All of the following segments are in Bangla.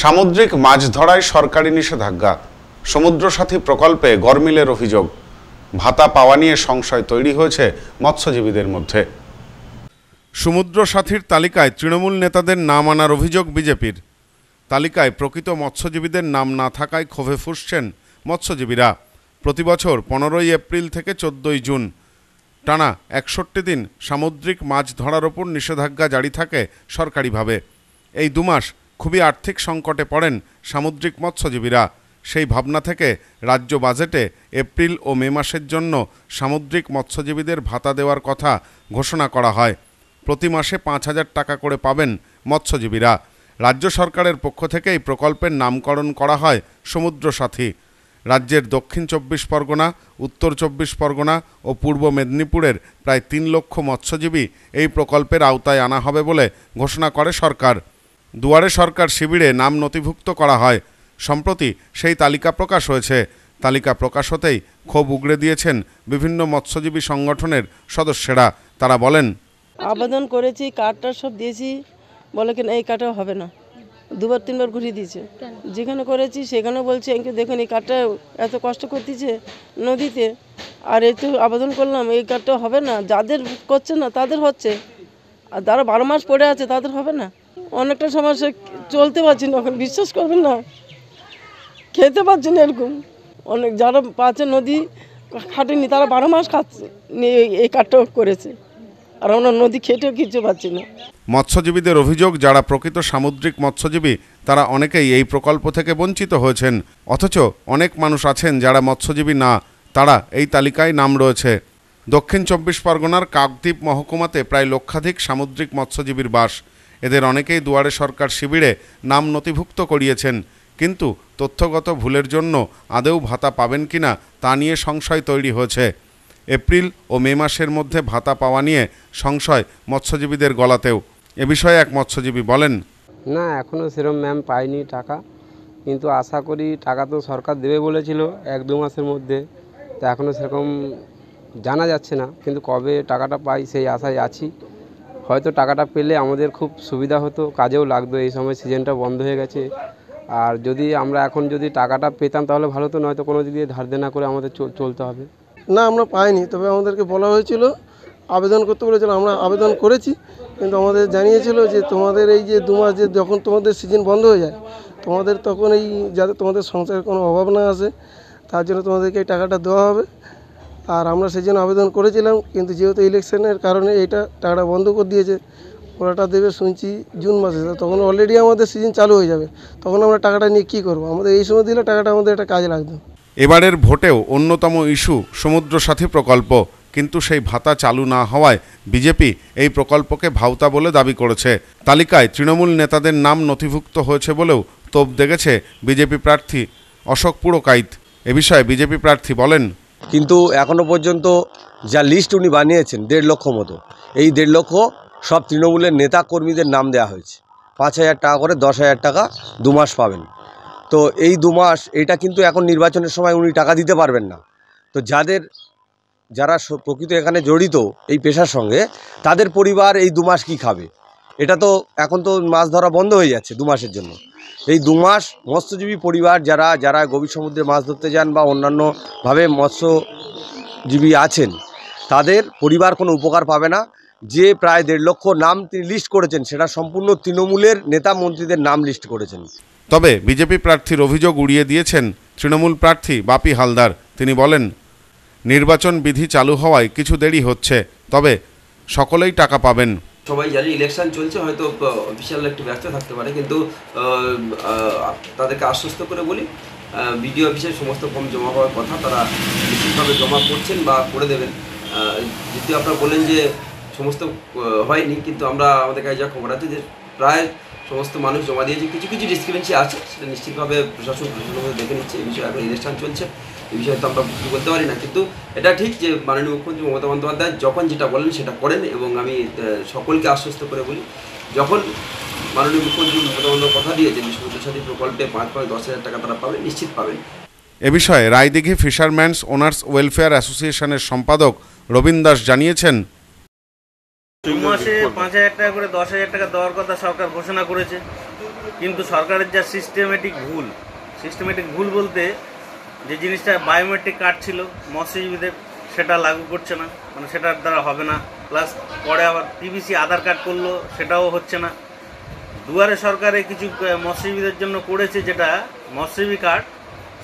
সামুদ্রিক মাছ ধরায় সরকারি নিষেধাজ্ঞা সমুদ্রসাথী প্রকল্পে গরমিলের অভিযোগ ভাতা পাওয়া নিয়ে সংশয় তৈরি হয়েছে মৎস্যজীবীদের মধ্যে সমুদ্র সাথীর তালিকায় তৃণমূল নেতাদের নাম আনার অভিযোগ বিজেপির তালিকায় প্রকৃত মৎস্যজীবীদের নাম না থাকায় ক্ষোভে ফুসছেন মৎস্যজীবীরা প্রতিবছর পনেরোই এপ্রিল থেকে চোদ্দই জুন টানা একষট্টি দিন সামুদ্রিক মাছ ধরার ওপর নিষেধাজ্ঞা জারি থাকে সরকারিভাবে এই দুমাস খুবই আর্থিক সংকটে পড়েন সামুদ্রিক মৎস্যজীবীরা সেই ভাবনা থেকে রাজ্য বাজেটে এপ্রিল ও মে মাসের জন্য সামুদ্রিক মৎস্যজীবীদের ভাতা দেওয়ার কথা ঘোষণা করা হয় প্রতি মাসে পাঁচ হাজার টাকা করে পাবেন মৎস্যজীবীরা রাজ্য সরকারের পক্ষ থেকে এই প্রকল্পের নামকরণ করা হয় সমুদ্র সাথী রাজ্যের দক্ষিণ চব্বিশ পরগনা উত্তর চব্বিশ পরগনা ও পূর্ব মেদিনীপুরের প্রায় তিন লক্ষ মৎস্যজীবী এই প্রকল্পের আওতায় আনা হবে বলে ঘোষণা করে সরকার দুয়ারে সরকার শিবিরে নাম নথিভুক্ত করা হয় সম্প্রতি সেই তালিকা প্রকাশ হয়েছে তালিকা প্রকাশ হতেই ক্ষোভ উগড়ে দিয়েছেন বিভিন্ন মৎস্যজীবী সংগঠনের সদস্যরা তারা বলেন আবেদন করেছি কার্ডটা সব দিয়েছি বলে কেন এই কার্ডটা হবে না দুবার তিনবার ঘুরিয়ে দিয়েছে যেখানে করেছি সেখানে বলছে এঁকে দেখুন এই কার্ডটা এত কষ্ট করতেছে নদীতে আর এতে আবেদন করলাম এই কার্ডটা হবে না যাদের করছে না তাদের হচ্ছে আর যারা বারো মাস পড়ে আছে তাদের হবে না অনেকটা সমস্যা চলতে পারছি না ওখানে বিশ্বাস করবেন না খেতে পারছি না এরকম অনেক যারা পাচ্ছে নদী খাটেনি তারা বারো মাস খাচ্ছে এই কাঠটা করেছে আর আমরা নদী খেটেও কিছু পাচ্ছি না মৎস্যজীবীদের অভিযোগ যারা প্রকৃত সামুদ্রিক মৎস্যজীবী তারা অনেকেই এই প্রকল্প থেকে বঞ্চিত হয়েছেন অথচ অনেক মানুষ আছেন যারা মৎস্যজীবী না তারা এই তালিকায় নাম রয়েছে দক্ষিণ চব্বিশ পরগনার কাকদ্বীপ মহকুমাতে প্রায় লক্ষাধিক সামুদ্রিক মৎস্যজীবীর বাস এদের অনেকেই দুয়ারে সরকার শিবিরে নাম নথিভুক্ত করিয়েছেন কিন্তু তথ্যগত ভুলের জন্য আদেও ভাতা পাবেন কিনা তা নিয়ে সংশয় তৈরি হয়েছে এপ্রিল ও মে মাসের মধ্যে ভাতা পাওয়া নিয়ে সংশয় মৎস্যজীবীদের গলাতেও এ বিষয়ে এক মৎস্যজীবী বলেন না এখনও সেরম ম্যাম পাইনি টাকা কিন্তু আশা করি টাকা তো সরকার দেবে বলেছিল এক দু মাসের মধ্যে তা এখনও সেরকম জানা যাচ্ছে না কিন্তু কবে টাকাটা পাই সেই আশায় আছি হয়তো টাকাটা পেলে আমাদের খুব সুবিধা হতো কাজেও লাগতো এই সময় সিজনটা বন্ধ হয়ে গেছে আর যদি আমরা এখন যদি টাকাটা পেতাম তাহলে ভালো তো নয়তো কোনো দিক দিয়ে ধার দেনা করে আমাদের চলতে হবে না আমরা পাইনি তবে আমাদেরকে বলা হয়েছিল আবেদন করতে বলেছিল আমরা আবেদন করেছি কিন্তু আমাদের জানিয়েছিল যে তোমাদের এই যে দু মাস যে যখন তোমাদের সিজন বন্ধ হয়ে যায় তোমাদের তখন এই যাতে তোমাদের সংসারের কোনো অভাব না আসে তার জন্য তোমাদেরকে এই টাকাটা দেওয়া হবে আর আমরা সেই জন্য আবেদন করেছিলাম কিন্তু যেহেতু ইলেকশনের কারণে এইটা টাকাটা বন্ধ করে দিয়েছে ওরাটা দেবে শুনছি জুন মাসে তখন অলরেডি আমাদের সিজন চালু হয়ে যাবে তখন আমরা টাকাটা নিয়ে কী করবো আমাদের এই সময় দিলে টাকাটা আমাদের একটা কাজে লাগবে এবারের ভোটেও অন্যতম ইস্যু সমুদ্র সাথী প্রকল্প কিন্তু সেই ভাতা চালু না হওয়ায় বিজেপি এই প্রকল্পকে ভাওতা বলে দাবি করেছে তালিকায় তৃণমূল নেতাদের নাম নথিভুক্ত হয়েছে বলেও তোপ দেখেছে বিজেপি প্রার্থী অশোক পুরকাইত এ বিষয়ে বিজেপি প্রার্থী বলেন কিন্তু এখনও পর্যন্ত যা লিস্ট উনি বানিয়েছেন দেড় লক্ষ মতো এই দেড় লক্ষ সব তৃণমূলের নেতা কর্মীদের নাম দেয়া হয়েছে পাঁচ হাজার টাকা করে দশ হাজার টাকা দু মাস পাবেন তো এই দু মাস এটা কিন্তু এখন নির্বাচনের সময় উনি টাকা দিতে পারবেন না তো যাদের যারা প্রকৃত এখানে জড়িত এই পেশার সঙ্গে তাদের পরিবার এই দু মাস কী খাবে এটা তো এখন তো মাছ ধরা বন্ধ হয়ে যাচ্ছে দু মাসের জন্য এই দু মাস মৎস্যজীবী পরিবার যারা যারা গভীর সমুদ্রে মাছ ধরতে যান বা অন্যান্যভাবে মৎস্যজীবী আছেন তাদের পরিবার কোনো উপকার পাবে না যে প্রায় দেড় লক্ষ নাম তিনি লিস্ট করেছেন সেটা সম্পূর্ণ তৃণমূলের নেতা মন্ত্রীদের নাম লিস্ট করেছেন তবে বিজেপি প্রার্থীর অভিযোগ উড়িয়ে দিয়েছেন তৃণমূল প্রার্থী বাপি হালদার তিনি বলেন নির্বাচন বিধি চালু হওয়ায় কিছু দেরি হচ্ছে তবে সকলেই টাকা পাবেন সবাই জানি ইলেকশন চলছে হয়তো অফিসিয়াল একটু ব্যস্ত থাকতে পারে কিন্তু তাদেরকে আশ্বস্ত করে বলি বিডিও অফিসে সমস্ত কম জমা হওয়ার কথা তারা নিশ্চিতভাবে জমা করছেন বা করে দেবেন যদি আপনারা বলেন যে সমস্ত হয়নি কিন্তু আমরা আমাদের কাছে যা খবর আছে যে প্রায় সমস্ত মানুষ জমা দিয়েছে কিছু কিছু ডিসক্রিপেন্সি আছে সেটা নিশ্চিতভাবে প্রশাসন প্রশাসনভাবে দেখে নিচ্ছে এই বিষয়ে এখন ইলেকশন চলছে এই বিষয়ে তো আমরা কিছু বলতে পারি না কিন্তু এটা ঠিক যে মাননীয় মুখ্যমন্ত্রী মমতা বন্দ্যোপাধ্যায় যখন যেটা বলেন সেটা করেন এবং আমি সকলকে আশ্বস্ত করে বলি যখন মাননীয় মুখ্যমন্ত্রী মমতা বন্দ্যোপাধ্যায় কথা দিয়েছেন সাথী প্রকল্পে পাঁচ পাঁচ দশ হাজার টাকা তারা পাবে নিশ্চিত পাবেন এ বিষয়ে রায়দিঘি ফিশারম্যানস ওনার্স ওয়েলফেয়ার অ্যাসোসিয়েশনের সম্পাদক রবীন্দাস দাস জানিয়েছেন দু মাসে পাঁচ হাজার টাকা করে দশ হাজার টাকা দেওয়ার কথা সরকার ঘোষণা করেছে কিন্তু সরকারের যা সিস্টেমেটিক ভুল সিস্টেমেটিক ভুল বলতে যে জিনিসটা বায়োমেট্রিক কার্ড ছিল মৎস্যজীবীদের সেটা লাগু করছে না মানে সেটার দ্বারা হবে না প্লাস পরে আবার টিভিসি আধার কার্ড করলো সেটাও হচ্ছে না দুয়ারে সরকারে কিছু মৎস্যজীবীদের জন্য করেছে যেটা মৎস্যজীবী কার্ড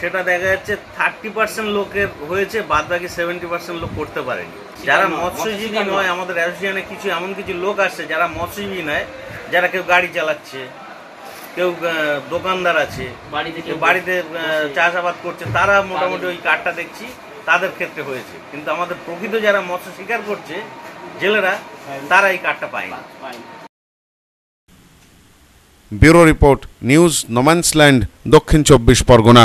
সেটা দেখা যাচ্ছে থার্টি পার্সেন্ট লোকের হয়েছে বাদ বাকি সেভেন্টি পার্সেন্ট লোক করতে পারেনি যারা মৎস্যজীবী নয় আমাদের অ্যাসোসিয়েশনে কিছু এমন কিছু লোক আছে যারা মৎস্যজীবী নয় যারা কেউ গাড়ি চালাচ্ছে কেউ দোকানদার আছে কেউ বাড়িতে চাষাবাদ করছে তারা মোটামুটি ওই কার্ডটা দেখছি তাদের ক্ষেত্রে হয়েছে কিন্তু আমাদের প্রকৃত যারা মৎস্য শিকার করছে জেলেরা তারা এই কার্ডটা পায়নি ব্যুরো রিপোর্ট নিউজ নোম্যান্সল্যান্ড দক্ষিণ চব্বিশ পরগনা